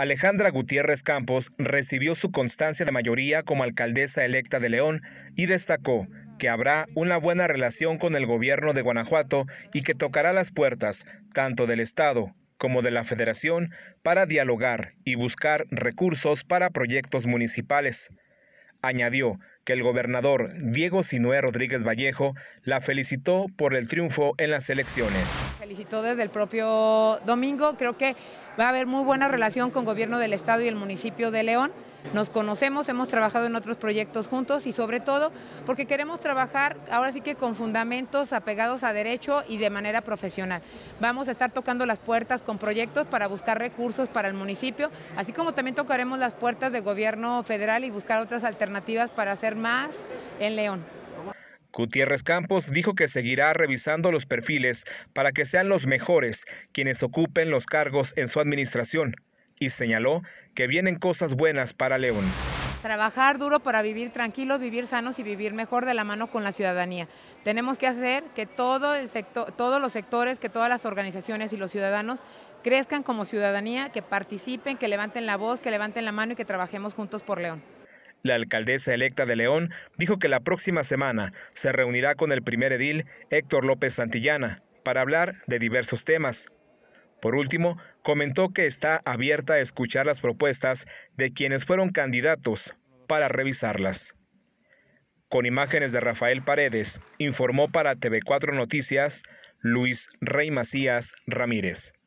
Alejandra Gutiérrez Campos recibió su constancia de mayoría como alcaldesa electa de León y destacó que habrá una buena relación con el gobierno de Guanajuato y que tocará las puertas tanto del Estado como de la Federación para dialogar y buscar recursos para proyectos municipales. Añadió que el gobernador Diego Sinué Rodríguez Vallejo la felicitó por el triunfo en las elecciones. Felicitó desde el propio domingo, creo que va a haber muy buena relación con el gobierno del estado y el municipio de León. Nos conocemos, hemos trabajado en otros proyectos juntos y sobre todo porque queremos trabajar ahora sí que con fundamentos apegados a derecho y de manera profesional. Vamos a estar tocando las puertas con proyectos para buscar recursos para el municipio, así como también tocaremos las puertas de gobierno federal y buscar otras alternativas para hacer más en León. Gutiérrez Campos dijo que seguirá revisando los perfiles para que sean los mejores quienes ocupen los cargos en su administración y señaló que vienen cosas buenas para León. Trabajar duro para vivir tranquilos, vivir sanos y vivir mejor de la mano con la ciudadanía. Tenemos que hacer que todo el sector, todos los sectores, que todas las organizaciones y los ciudadanos crezcan como ciudadanía, que participen, que levanten la voz, que levanten la mano y que trabajemos juntos por León. La alcaldesa electa de León dijo que la próxima semana se reunirá con el primer edil Héctor López Santillana para hablar de diversos temas. Por último, comentó que está abierta a escuchar las propuestas de quienes fueron candidatos para revisarlas. Con imágenes de Rafael Paredes, informó para TV4 Noticias Luis Rey Macías Ramírez.